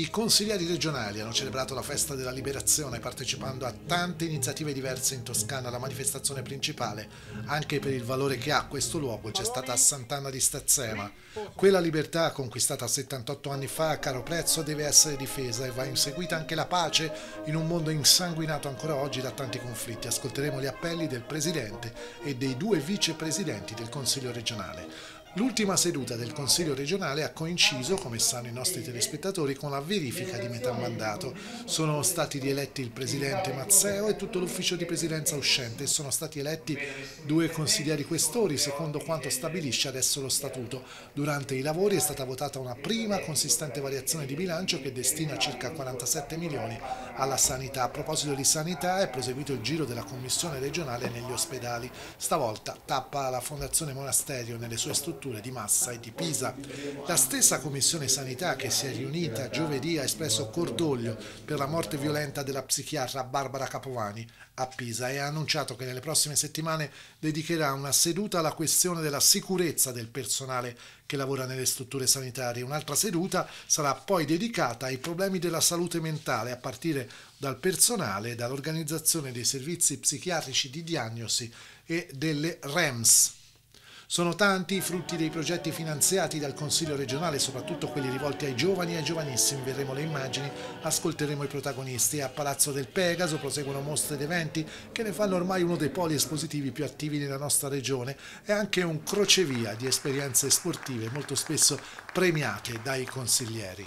I consiglieri regionali hanno celebrato la festa della liberazione partecipando a tante iniziative diverse in Toscana. La manifestazione principale, anche per il valore che ha questo luogo, c'è stata a Sant'Anna di Stazzema. Quella libertà conquistata 78 anni fa a caro prezzo deve essere difesa e va inseguita anche la pace in un mondo insanguinato ancora oggi da tanti conflitti. Ascolteremo gli appelli del Presidente e dei due vicepresidenti del Consiglio regionale. L'ultima seduta del Consiglio regionale ha coinciso, come sanno i nostri telespettatori, con la verifica di metà mandato. Sono stati rieletti il presidente Mazzeo e tutto l'ufficio di presidenza uscente e sono stati eletti due consiglieri questori, secondo quanto stabilisce adesso lo statuto. Durante i lavori è stata votata una prima consistente variazione di bilancio che destina circa 47 milioni alla sanità. A proposito di sanità è proseguito il giro della commissione regionale negli ospedali. Stavolta tappa la Fondazione Monasterio nelle sue strutture torture di massa e di Pisa. La stessa Commissione Sanità che si è riunita giovedì ha espresso cordoglio per la morte violenta della psichiatra Barbara Capovani a Pisa e ha annunciato che nelle prossime settimane dedicherà una seduta alla questione della sicurezza del personale che lavora nelle strutture sanitarie. Un'altra seduta sarà poi dedicata ai problemi della salute mentale a partire dal personale e dall'organizzazione dei servizi psichiatrici di diagnosi e delle REMS. Sono tanti i frutti dei progetti finanziati dal Consiglio regionale, soprattutto quelli rivolti ai giovani e ai giovanissimi. Vedremo le immagini, ascolteremo i protagonisti. A Palazzo del Pegaso proseguono mostre ed eventi che ne fanno ormai uno dei poli espositivi più attivi nella nostra regione e anche un crocevia di esperienze sportive molto spesso premiate dai consiglieri.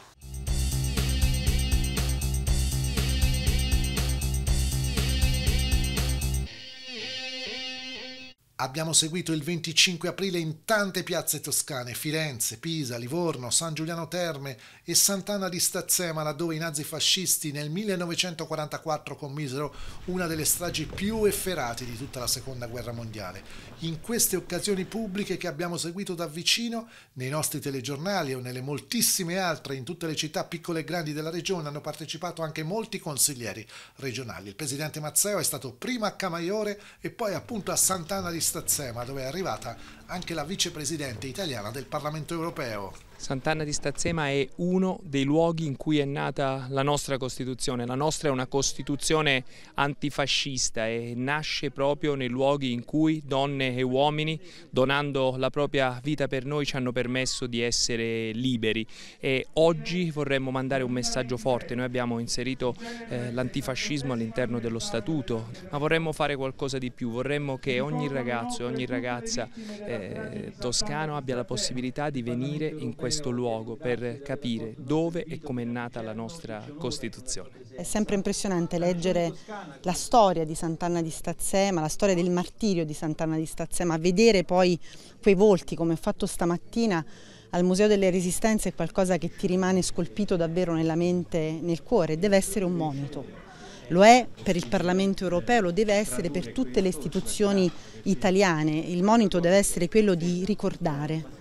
Abbiamo seguito il 25 aprile in tante piazze toscane, Firenze, Pisa, Livorno, San Giuliano Terme e Sant'Anna di Stazzema, laddove i nazifascisti nel 1944 commisero una delle stragi più efferate di tutta la Seconda Guerra Mondiale. In queste occasioni pubbliche che abbiamo seguito da vicino, nei nostri telegiornali o nelle moltissime altre in tutte le città piccole e grandi della regione hanno partecipato anche molti consiglieri regionali. Il presidente Mazzeo è stato prima a Camaiore e poi appunto a Sant'Anna di Stazzema questa dove è arrivata anche la vicepresidente italiana del Parlamento europeo, Sant'Anna di Stazzema è uno dei luoghi in cui è nata la nostra Costituzione. La nostra è una Costituzione antifascista e nasce proprio nei luoghi in cui donne e uomini, donando la propria vita per noi, ci hanno permesso di essere liberi. E oggi vorremmo mandare un messaggio forte. Noi abbiamo inserito eh, l'antifascismo all'interno dello Statuto, ma vorremmo fare qualcosa di più. Vorremmo che ogni ragazzo e ogni ragazza eh, toscano abbia la possibilità di venire in questo questo luogo per capire dove e come è nata la nostra Costituzione. È sempre impressionante leggere la storia di Sant'Anna di Stazzema, la storia del martirio di Sant'Anna di Stazzema, vedere poi quei volti come ho fatto stamattina al Museo delle Resistenze è qualcosa che ti rimane scolpito davvero nella mente, e nel cuore, deve essere un monito lo è per il Parlamento europeo, lo deve essere per tutte le istituzioni italiane. Il monito deve essere quello di ricordare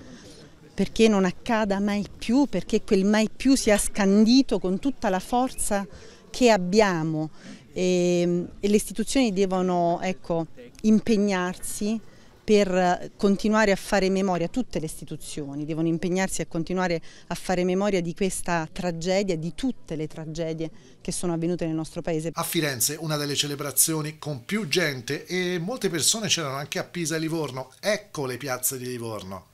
perché non accada mai più, perché quel mai più sia scandito con tutta la forza che abbiamo e, ehm, e le istituzioni devono ecco, impegnarsi per eh, continuare a fare memoria, tutte le istituzioni devono impegnarsi a continuare a fare memoria di questa tragedia, di tutte le tragedie che sono avvenute nel nostro paese. A Firenze una delle celebrazioni con più gente e molte persone c'erano anche a Pisa e Livorno, ecco le piazze di Livorno.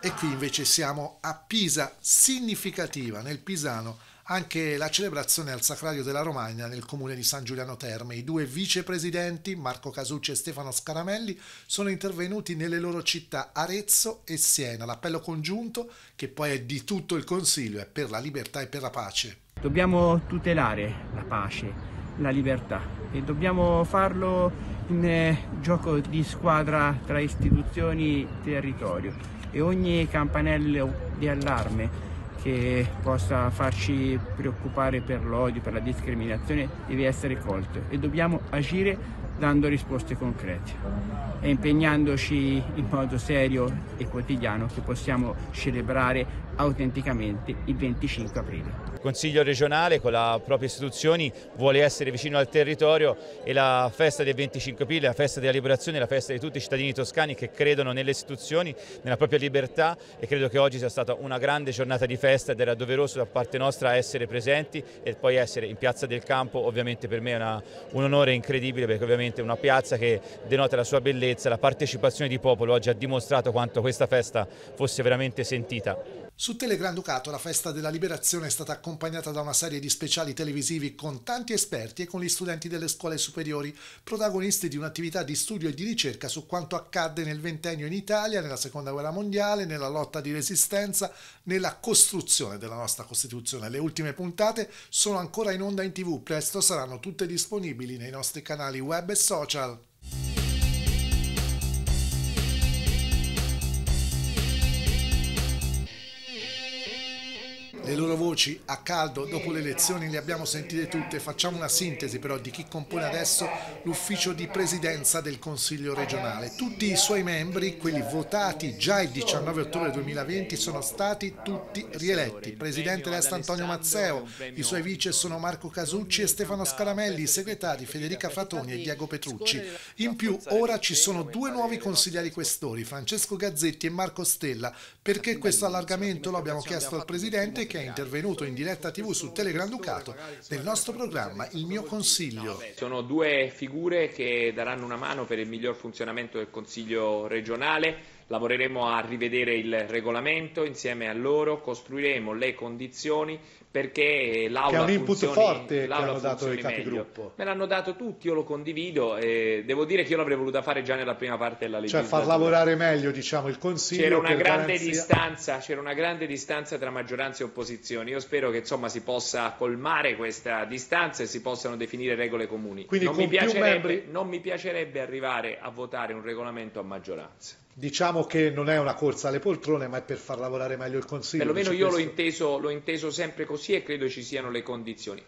E qui invece siamo a Pisa, significativa nel Pisano, anche la celebrazione al Sacrario della Romagna nel comune di San Giuliano Terme. I due vicepresidenti, Marco Casucci e Stefano Scaramelli, sono intervenuti nelle loro città Arezzo e Siena. L'appello congiunto, che poi è di tutto il Consiglio, è per la libertà e per la pace. Dobbiamo tutelare la pace, la libertà e dobbiamo farlo in eh, gioco di squadra tra istituzioni e territorio e ogni campanello di allarme che possa farci preoccupare per l'odio, per la discriminazione, deve essere colto e dobbiamo agire dando risposte concrete e impegnandoci in modo serio e quotidiano che possiamo celebrare autenticamente il 25 aprile. Consiglio regionale con le proprie istituzioni vuole essere vicino al territorio e la festa del 25 aprile, la festa della liberazione, la festa di tutti i cittadini toscani che credono nelle istituzioni, nella propria libertà e credo che oggi sia stata una grande giornata di festa ed era doveroso da parte nostra essere presenti e poi essere in Piazza del Campo ovviamente per me è una, un onore incredibile perché ovviamente è una piazza che denota la sua bellezza, la partecipazione di popolo oggi ha dimostrato quanto questa festa fosse veramente sentita. Su Telegranducato la festa della liberazione è stata accompagnata da una serie di speciali televisivi con tanti esperti e con gli studenti delle scuole superiori, protagonisti di un'attività di studio e di ricerca su quanto accadde nel ventennio in Italia, nella seconda guerra mondiale, nella lotta di resistenza, nella costruzione della nostra Costituzione. Le ultime puntate sono ancora in onda in tv, presto saranno tutte disponibili nei nostri canali web e social. Le loro voci a caldo dopo le elezioni le abbiamo sentite tutte, facciamo una sintesi però di chi compone adesso l'ufficio di presidenza del Consiglio regionale. Tutti i suoi membri, quelli votati già il 19 ottobre 2020, sono stati tutti rieletti. Presidente resta Antonio Mazzeo, i suoi vice sono Marco Casucci e Stefano Scaramelli, i segretari Federica Fratoni e Diego Petrucci. In più ora ci sono due nuovi consiglieri questori, Francesco Gazzetti e Marco Stella, perché questo allargamento lo abbiamo chiesto al Presidente che che è intervenuto in diretta tv su Telegranducato Ducato nel nostro programma Il mio consiglio. Sono due figure che daranno una mano per il miglior funzionamento del Consiglio regionale. Lavoreremo a rivedere il regolamento insieme a loro, costruiremo le condizioni perché l'aula è un input funzioni, forte l'aula che dato i capigruppo. Meglio. Me l'hanno dato tutti, io lo condivido e devo dire che io l'avrei voluta fare già nella prima parte della legislatura. Cioè far lavorare meglio, diciamo, il Consiglio. C'era una, grande distanza, c'era una grande distanza tra maggioranza e opposizione. Io spero che insomma si possa colmare questa distanza e si possano definire regole comuni. Quindi non, mi piacerebbe, membri... non mi piacerebbe arrivare a votare un regolamento a maggioranza diciamo che non è una corsa alle poltrone, ma è per far lavorare meglio il Consiglio. Perlomeno io l'ho inteso, l'ho inteso sempre così e credo ci siano le condizioni.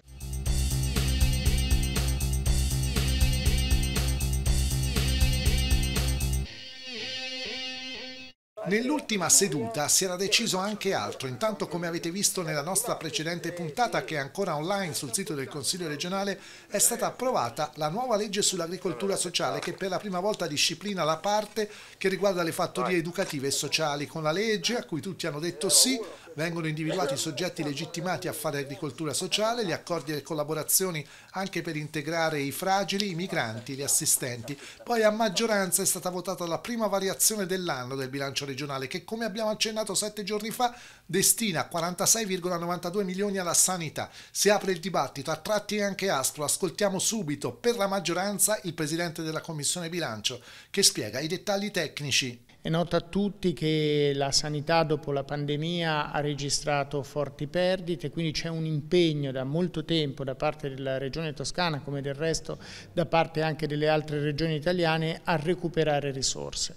Nell'ultima seduta si era deciso anche altro, intanto come avete visto nella nostra precedente puntata che è ancora online sul sito del Consiglio regionale è stata approvata la nuova legge sull'agricoltura sociale che per la prima volta disciplina la parte che riguarda le fattorie educative e sociali con la legge a cui tutti hanno detto sì Vengono individuati i soggetti legittimati a fare agricoltura sociale, gli accordi e collaborazioni anche per integrare i fragili, i migranti, gli assistenti. Poi a maggioranza è stata votata la prima variazione dell'anno del bilancio regionale che come abbiamo accennato sette giorni fa destina 46,92 milioni alla sanità. Si apre il dibattito, a tratti anche aspro, ascoltiamo subito per la maggioranza il presidente della Commissione Bilancio che spiega i dettagli tecnici. È noto a tutti che la sanità dopo la pandemia ha registrato forti perdite, quindi c'è un impegno da molto tempo da parte della Regione Toscana, come del resto da parte anche delle altre regioni italiane, a recuperare risorse.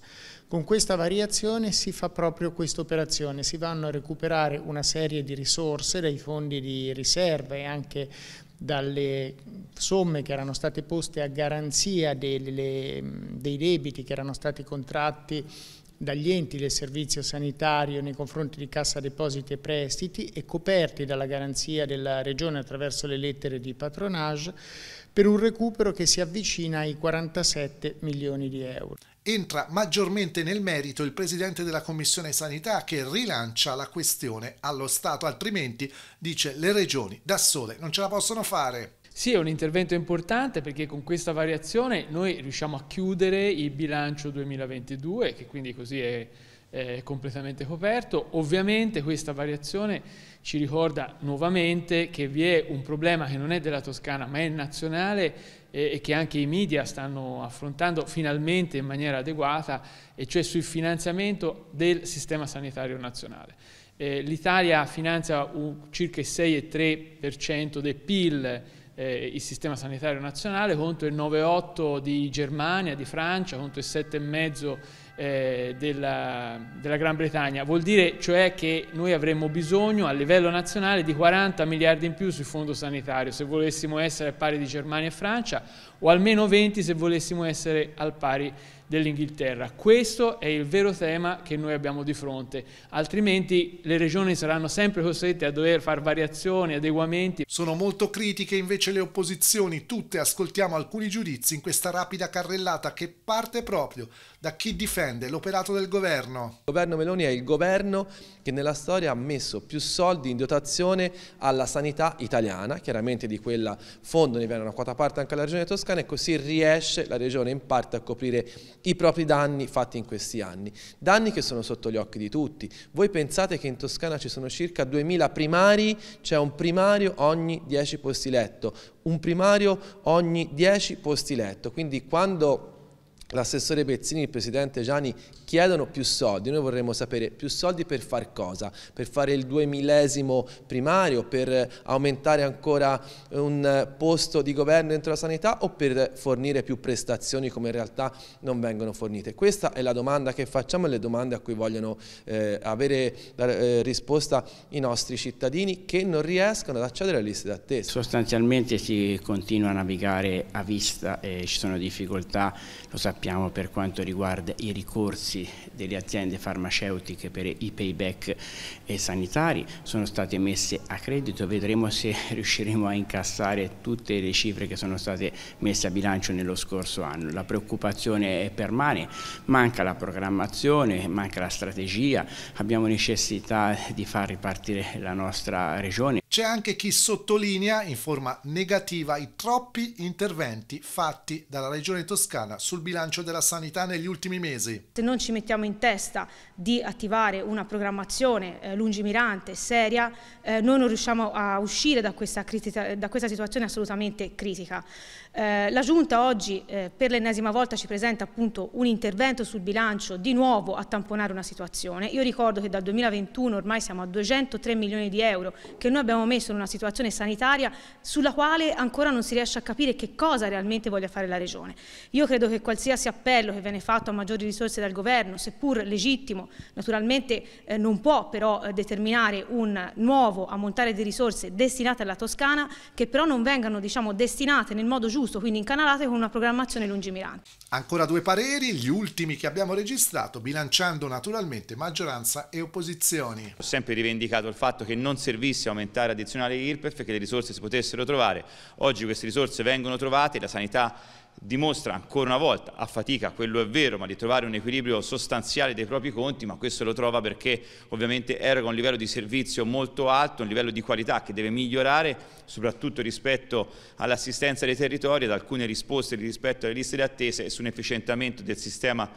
Con questa variazione si fa proprio questa operazione, si vanno a recuperare una serie di risorse dai fondi di riserva e anche dalle somme che erano state poste a garanzia delle, dei debiti che erano stati contratti dagli enti del servizio sanitario nei confronti di Cassa Depositi e Prestiti e coperti dalla garanzia della Regione attraverso le lettere di patronage per un recupero che si avvicina ai 47 milioni di euro entra maggiormente nel merito il presidente della Commissione Sanità che rilancia la questione allo Stato, altrimenti, dice, le regioni da sole non ce la possono fare. Sì, è un intervento importante perché con questa variazione noi riusciamo a chiudere il bilancio 2022, che quindi così è, è completamente coperto. Ovviamente questa variazione ci ricorda nuovamente che vi è un problema che non è della Toscana ma è nazionale e, e che anche i media stanno affrontando finalmente in maniera adeguata, e cioè sul finanziamento del sistema sanitario nazionale. Eh, L'Italia finanzia un, circa il 6,3% del PIL eh, il sistema sanitario nazionale contro il 9,8 di Germania, di Francia, contro il 7,5 eh, della, della, Gran Bretagna. Vuol dire cioè che noi avremmo bisogno a livello nazionale di 40 miliardi in più sul fondo sanitario se volessimo essere pari di Germania e Francia o almeno 20 se volessimo essere al pari dell'Inghilterra. Questo è il vero tema che noi abbiamo di fronte, altrimenti le regioni saranno sempre costrette a dover fare variazioni, adeguamenti. Sono molto critiche invece le opposizioni, tutte ascoltiamo alcuni giudizi in questa rapida carrellata che parte proprio da chi difende l'operato del governo. Il governo Meloni è il governo che nella storia ha messo più soldi in dotazione alla sanità italiana, chiaramente di quel fondo ne viene una quota parte anche alla regione toscana e così riesce la regione in parte a coprire i propri danni fatti in questi anni. Danni che sono sotto gli occhi di tutti. Voi pensate che in Toscana ci sono circa 2000 primari, c'è cioè un primario ogni 10 posti letto, un primario ogni 10 posti letto, quindi quando l'assessore Pezzini, il presidente Gianni chiedono più soldi, noi vorremmo sapere più soldi per far cosa? Per fare il duemillesimo primario, per aumentare ancora un posto di governo dentro la sanità o per fornire più prestazioni come in realtà non vengono fornite? Questa è la domanda che facciamo e le domande a cui vogliono eh, avere eh, risposta i nostri cittadini che non riescono ad accedere alle liste d'attesa. Sostanzialmente si continua a navigare a vista e ci sono difficoltà, lo sappiamo per quanto riguarda i ricorsi costi delle aziende farmaceutiche per i payback sanitari sono state messe a credito, vedremo se riusciremo a incassare tutte le cifre che sono state messe a bilancio nello scorso anno. La preoccupazione permane, manca la programmazione, manca la strategia, abbiamo necessità di far ripartire la nostra regione c'è anche chi sottolinea in forma negativa i troppi interventi fatti dalla Regione Toscana sul bilancio della sanità negli ultimi mesi. Se non ci mettiamo in testa di attivare una programmazione eh, lungimirante, seria, eh, noi non riusciamo a uscire da questa, da questa situazione assolutamente critica. Eh, la Giunta oggi eh, per l'ennesima volta ci presenta appunto un intervento sul bilancio di nuovo a tamponare una situazione. Io ricordo che dal 2021 ormai siamo a 203 milioni di euro che noi abbiamo siamo messi in una situazione sanitaria sulla quale ancora non si riesce a capire che cosa realmente voglia fare la Regione. Io credo che qualsiasi appello che viene fatto a maggiori risorse dal Governo, seppur legittimo, naturalmente eh, non può però eh, determinare un nuovo ammontare di risorse destinate alla Toscana che però non vengano diciamo, destinate nel modo giusto, quindi incanalate con una programmazione lungimirante. Ancora due pareri, gli ultimi che abbiamo registrato, bilanciando naturalmente maggioranza e opposizioni. Ho sempre rivendicato il fatto che non servisse aumentare dare addizionale IRPEF, che le risorse si potessero trovare. Oggi queste risorse vengono trovate, e la sanità dimostra ancora una volta a fatica, quello è vero, ma di trovare un equilibrio sostanziale dei propri conti, ma questo lo trova perché ovviamente erga un livello di servizio molto alto, un livello di qualità che deve migliorare, soprattutto rispetto all'assistenza dei territori, ad alcune risposte rispetto alle liste di attesa e su un efficientamento del sistema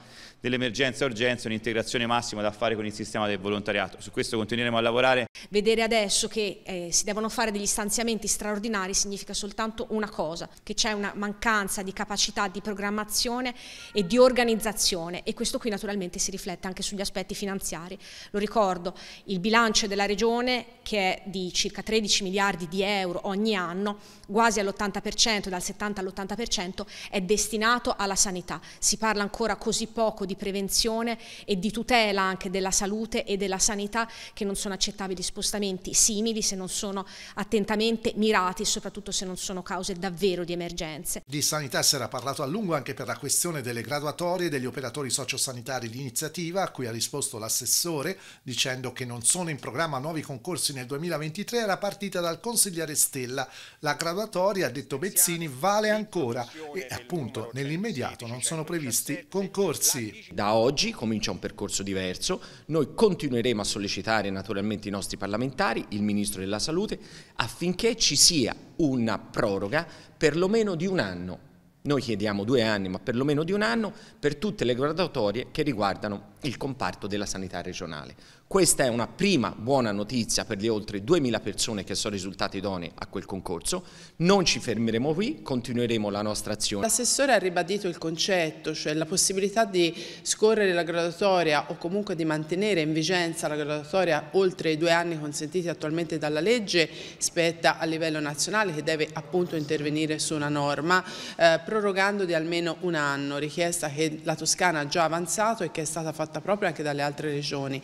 dell'emergenza e urgenza, un'integrazione massima da fare con il sistema del volontariato. Su questo continueremo a lavorare. Vedere adesso che eh, si devono fare degli stanziamenti straordinari significa soltanto una cosa, che c'è una mancanza di capacità di programmazione e di organizzazione e questo qui naturalmente si riflette anche sugli aspetti finanziari. Lo ricordo, il bilancio della Regione che è di circa 13 miliardi di euro ogni anno, quasi all'80%, dal 70 all'80% è destinato alla sanità. Si parla ancora così poco di di prevenzione e di tutela anche della salute e della sanità che non sono accettabili spostamenti simili se non sono attentamente mirati soprattutto se non sono cause davvero di emergenze. Di sanità si era parlato a lungo anche per la questione delle graduatorie degli operatori sociosanitari di iniziativa a cui ha risposto l'assessore dicendo che non sono in programma nuovi concorsi nel 2023 era partita dal consigliere Stella. La graduatoria, ha detto Bezzini, vale ancora e appunto nell'immediato non sono previsti concorsi. Da oggi comincia un percorso diverso, noi continueremo a sollecitare naturalmente i nostri parlamentari, il Ministro della Salute, affinché ci sia una proroga perlomeno di un anno. Noi chiediamo due anni, ma perlomeno di un anno per tutte le graduatorie che riguardano il comparto della sanità regionale. Questa è una prima buona notizia per le oltre 2.000 persone che sono risultate idonee a quel concorso. Non ci fermeremo qui, continueremo la nostra azione. L'assessore ha ribadito il concetto, cioè la possibilità di scorrere la graduatoria o comunque di mantenere in vigenza la graduatoria oltre i due anni consentiti attualmente dalla legge spetta a livello nazionale che deve appunto intervenire su una norma eh, prorogando di almeno un anno, richiesta che la Toscana ha già avanzato e che è stata fatta proprio anche dalle altre regioni.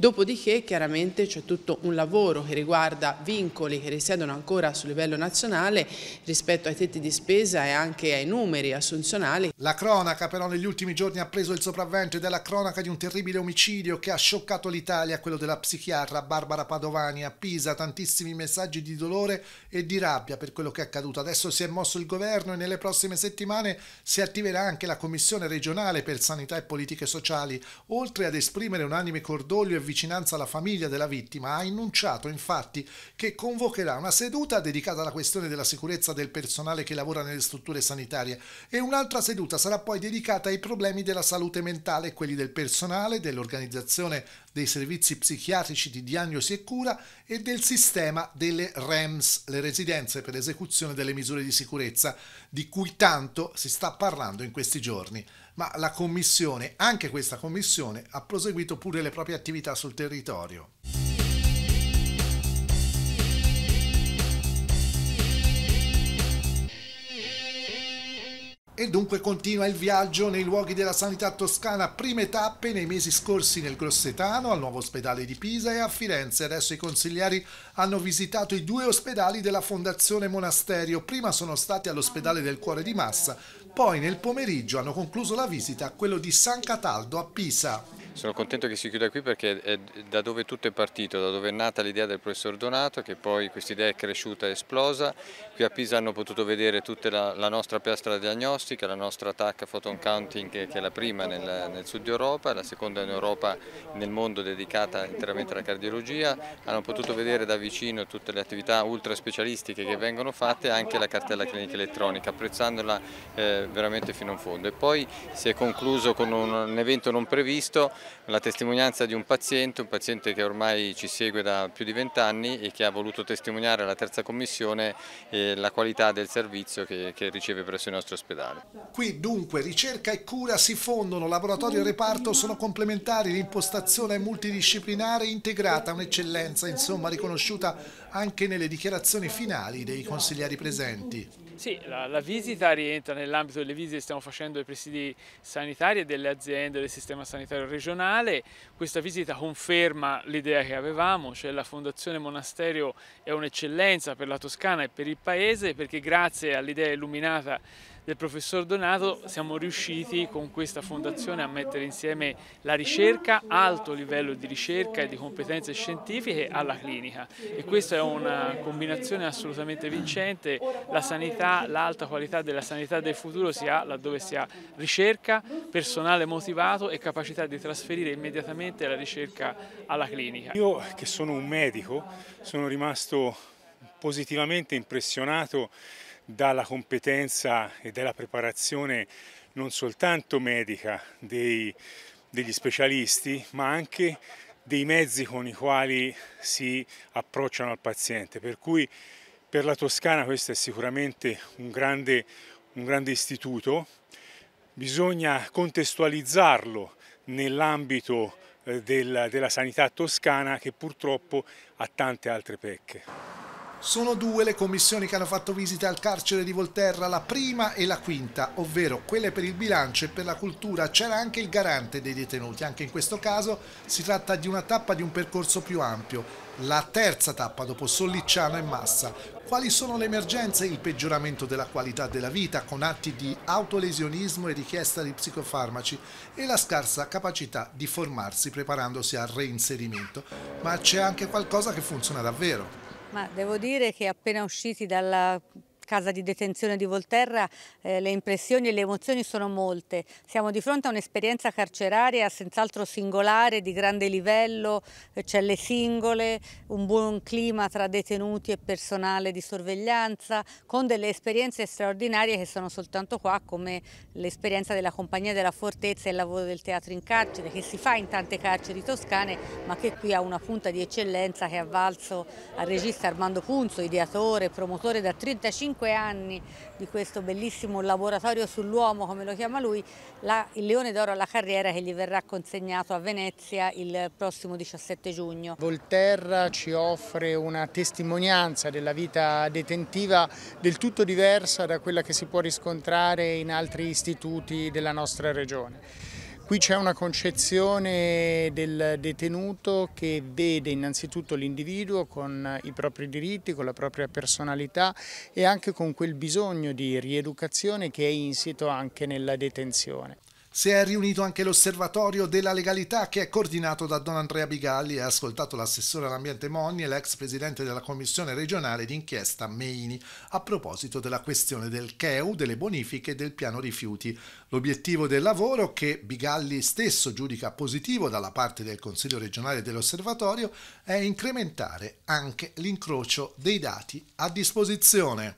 Dopodiché chiaramente c'è tutto un lavoro che riguarda vincoli che risiedono ancora sul livello nazionale rispetto ai tetti di spesa e anche ai numeri assunzionali. La cronaca però negli ultimi giorni ha preso il sopravvento ed è la cronaca di un terribile omicidio che ha scioccato l'Italia, quello della psichiatra Barbara Padovani a Pisa, tantissimi messaggi di dolore e di rabbia per quello che è accaduto. Adesso si è mosso il governo e nelle prossime settimane si attiverà anche la Commissione regionale per sanità e politiche sociali, oltre ad esprimere unanime cordoglio e vicinanza alla famiglia della vittima, ha annunciato infatti che convocherà una seduta dedicata alla questione della sicurezza del personale che lavora nelle strutture sanitarie e un'altra seduta sarà poi dedicata ai problemi della salute mentale quelli del personale, dell'organizzazione dei servizi psichiatrici di diagnosi e cura e del sistema delle REMS, le residenze per l'esecuzione delle misure di sicurezza, di cui tanto si sta parlando in questi giorni ma la Commissione, anche questa Commissione, ha proseguito pure le proprie attività sul territorio. E dunque continua il viaggio nei luoghi della sanità toscana, prime tappe nei mesi scorsi nel Grossetano, al nuovo ospedale di Pisa e a Firenze. Adesso i consiglieri hanno visitato i due ospedali della Fondazione Monasterio. Prima sono stati all'ospedale del Cuore di Massa, poi nel pomeriggio hanno concluso la visita a quello di San Cataldo a Pisa. Sono contento che si chiuda qui perché è da dove tutto è partito, da dove è nata l'idea del professor Donato, che poi questa idea è cresciuta e esplosa. Qui a Pisa hanno potuto vedere tutta la, la nostra piastra diagnostica, la nostra TAC Photon Counting, che, che è la prima nel, nel, sud Europa, la seconda in Europa nel mondo dedicata interamente alla cardiologia. Hanno potuto vedere da vicino tutte le attività ultra specialistiche che vengono fatte e anche la cartella clinica elettronica, apprezzandola eh, veramente fino in fondo. E poi si è concluso con un, un evento non previsto la testimonianza di un paziente, un paziente che ormai ci segue da più di vent'anni e che ha voluto testimoniare alla terza commissione eh, la qualità del servizio che, riceve presso i nostri ospedali. Qui dunque ricerca e cura si fondono, laboratorio e reparto sono complementari, l'impostazione è multidisciplinare integrata, un'eccellenza insomma riconosciuta anche nelle dichiarazioni finali dei consiglieri presenti. Sì, la, la visita rientra nell'ambito delle visite che stiamo facendo ai presidi sanitari e delle aziende del sistema sanitario regionale. Questa visita conferma l'idea che avevamo, cioè la Fondazione Monasterio è un'eccellenza per la Toscana e per il Paese perché grazie all'idea illuminata del professor Donato siamo riusciti con questa fondazione a mettere insieme la ricerca, alto livello di ricerca e di competenze scientifiche alla clinica e questa è una combinazione assolutamente vincente, la sanità, l'alta qualità della sanità del futuro si ha laddove si ha ricerca, personale motivato e capacità di trasferire immediatamente la ricerca alla clinica. Io che sono un medico sono rimasto positivamente impressionato dalla competenza e dalla preparazione non soltanto medica dei, degli specialisti, ma anche dei mezzi con i quali si approcciano al paziente. Per cui per la Toscana questo è sicuramente un grande, un grande istituto. Bisogna contestualizzarlo nell'ambito eh, della, della sanità toscana che purtroppo ha tante altre pecche. Sono due le commissioni che hanno fatto visita al carcere di Volterra, la prima e la quinta, ovvero quelle per il bilancio e per la cultura. C'era anche il garante dei detenuti, anche in questo caso si tratta di una tappa di un percorso più ampio. La terza tappa dopo Sollicciano e Massa. Quali sono le emergenze? Il peggioramento della qualità della vita con atti di autolesionismo e richiesta di psicofarmaci e la scarsa capacità di formarsi preparandosi al reinserimento. Ma c'è anche qualcosa che funziona davvero. Ma devo dire che appena usciti dalla casa di detenzione di Volterra eh, le impressioni e le emozioni sono molte. Siamo di fronte a un'esperienza carceraria senz'altro singolare, di grande livello, eh, celle singole, un buon clima tra detenuti e personale di sorveglianza, con delle esperienze straordinarie che sono soltanto qua, come l'esperienza della Compagnia della Fortezza e il lavoro del teatro in carcere, che si fa in tante carceri toscane, ma che qui ha una punta di eccellenza che ha valso al regista Armando Punzo, ideatore, promotore da 35 25 anni di questo bellissimo laboratorio sull'uomo, come lo chiama lui, la, il Leone d'Oro alla carriera che gli verrà consegnato a Venezia il prossimo 17 giugno. Volterra ci offre una testimonianza della vita detentiva del tutto diversa da quella che si può riscontrare in altri istituti della nostra regione. Qui c'è una concezione del detenuto che vede innanzitutto l'individuo con i propri diritti, con la propria personalità e anche con quel bisogno di rieducazione che è insito anche nella detenzione. Si è riunito anche l'osservatorio della legalità che è coordinato da Don Andrea Bigalli e ha ascoltato l'assessore all'ambiente Monni e l'ex presidente della commissione regionale d'inchiesta Meini a proposito della questione del CEU, delle bonifiche e del piano rifiuti. L'obiettivo del lavoro, che Bigalli stesso giudica positivo dalla parte del Consiglio regionale dell'osservatorio, è incrementare anche l'incrocio dei dati a disposizione.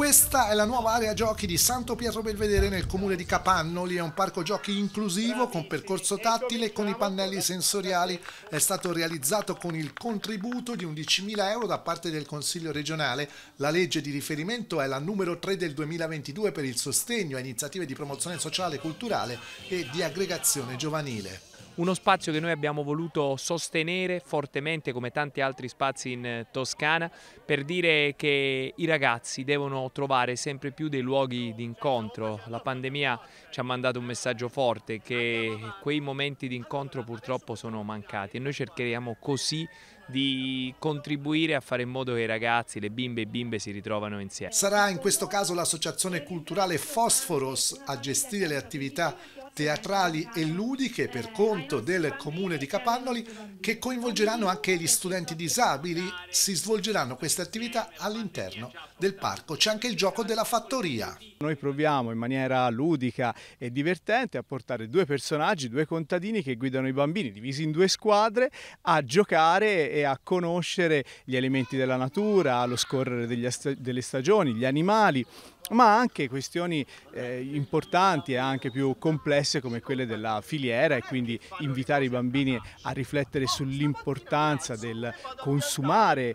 Questa è la nuova area giochi di Santo Pietro Belvedere nel comune di Capannoli, è un parco giochi inclusivo con percorso tattile e con i pannelli sensoriali. È stato realizzato con il contributo di 11.000 euro da parte del Consiglio regionale. La legge di riferimento è la numero 3 del 2022 per il sostegno a iniziative di promozione sociale, culturale e di aggregazione giovanile uno spazio che noi abbiamo voluto sostenere fortemente come tanti altri spazi in eh, Toscana per dire che i ragazzi devono trovare sempre più dei luoghi di incontro. La pandemia ci ha mandato un messaggio forte che quei momenti di incontro purtroppo sono mancati e noi cercheremo così di contribuire a fare in modo che i ragazzi, le bimbe e i bimbe si ritrovano insieme. Sarà in questo caso l'associazione culturale Fosforos a gestire le attività teatrali e ludiche per conto del comune di Capannoli che coinvolgeranno anche gli studenti disabili, si svolgeranno queste attività all'interno del parco c'è anche il gioco della fattoria. Noi proviamo in maniera ludica e divertente a portare due personaggi, due contadini che guidano i bambini divisi in due squadre a giocare e a conoscere gli elementi della natura, lo scorrere sta delle stagioni, gli animali, ma anche questioni eh, importanti e anche più complesse come quelle della filiera e quindi invitare i bambini a riflettere sull'importanza del consumare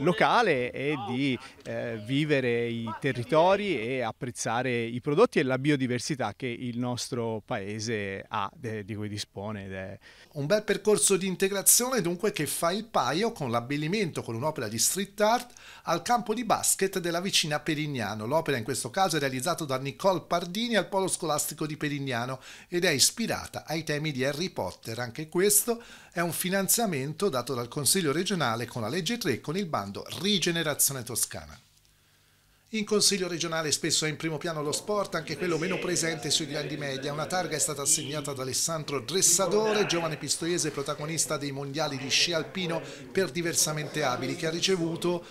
locale e di eh, vivere i territori e apprezzare i prodotti e la biodiversità che il nostro paese ha, de, di cui dispone. De. Un bel percorso di integrazione dunque che fa il paio con l'abbellimento con un'opera di street art al campo di basket della vicina Perignano. L'opera in questo caso è realizzata da Nicole Pardini al Polo Scolastico di Perignano ed è ispirata ai temi di Harry Potter. Anche questo è un finanziamento dato dal Consiglio regionale con la legge 3 con il bando Rigenerazione Toscana. In Consiglio regionale spesso è in primo piano lo sport, anche quello meno presente sui grandi media. Una targa è stata assegnata ad Alessandro Dressadore, giovane pistoiese protagonista dei mondiali di sci alpino per diversamente abili, che ha ricevuto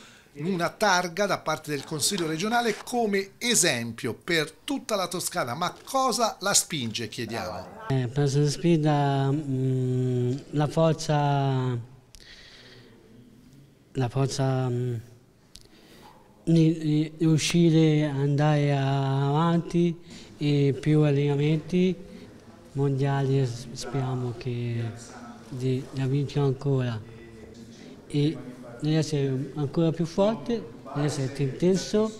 una targa da parte del Consiglio regionale come esempio per tutta la Toscana, ma cosa la spinge, chiediamo? Eh, penso che spinga mm, la forza, la forza mh, mm, di riuscire ad andare avanti e più allenamenti mondiali speriamo che di, la vinciamo ancora. E, devi essere ancora più forte, devi essere più intenso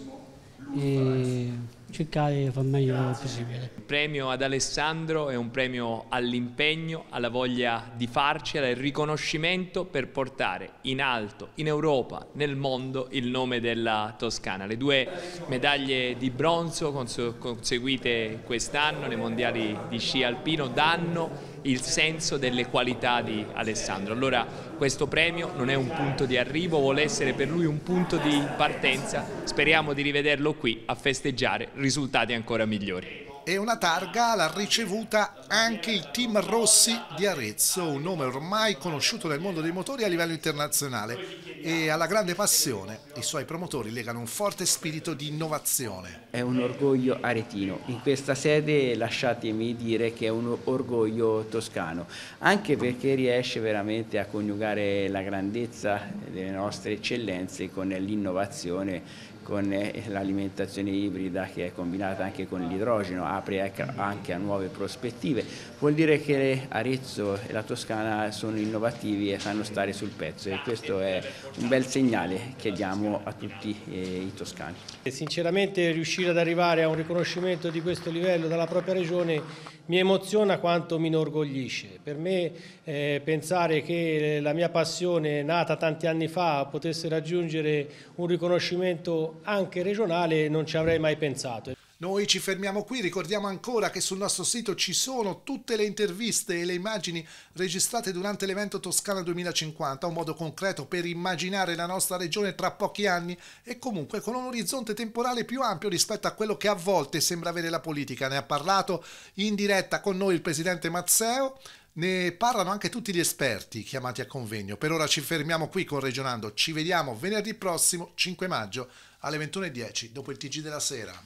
e cercare di far meglio il possibile. Il premio ad Alessandro è un premio all'impegno, alla voglia di farcela, il riconoscimento per portare in alto, in Europa, nel mondo, il nome della Toscana. Le due medaglie di bronzo conseguite quest'anno nei mondiali di sci alpino danno il senso delle qualità di Alessandro. Allora questo premio non è un punto di arrivo, vuole essere per lui un punto di partenza, speriamo di rivederlo qui a festeggiare risultati ancora migliori e una targa l'ha ricevuta anche il team Rossi di Arezzo, un nome ormai conosciuto nel mondo dei motori a livello internazionale e alla grande passione i suoi promotori legano un forte spirito di innovazione. È un orgoglio aretino, in questa sede lasciatemi dire che è un orgoglio toscano, anche perché riesce veramente a coniugare la grandezza delle nostre eccellenze con l'innovazione con eh, l'alimentazione ibrida che è combinata anche con l'idrogeno, apre anche a nuove prospettive. Vuol dire che Arezzo e la Toscana sono innovativi e fanno stare sul pezzo e questo è un bel segnale che diamo a tutti eh, i toscani. sinceramente riuscire ad arrivare a un riconoscimento di questo livello dalla propria regione mi emoziona quanto mi inorgoglisce. Per me eh, pensare che eh, la mia passione nata tanti anni fa potesse raggiungere un riconoscimento anche regionale non ci avrei mai pensato. Noi ci fermiamo qui, ricordiamo ancora che sul nostro sito ci sono tutte le interviste e le immagini registrate durante l'evento Toscana 2050, un modo concreto per immaginare la nostra regione tra pochi anni e comunque con un orizzonte temporale più ampio rispetto a quello che a volte sembra avere la politica. Ne ha parlato in diretta con noi il presidente Mazzeo, ne parlano anche tutti gli esperti chiamati a convegno. Per ora ci fermiamo qui con Regionando, ci vediamo venerdì prossimo 5 maggio alle 21.10 dopo il TG della sera.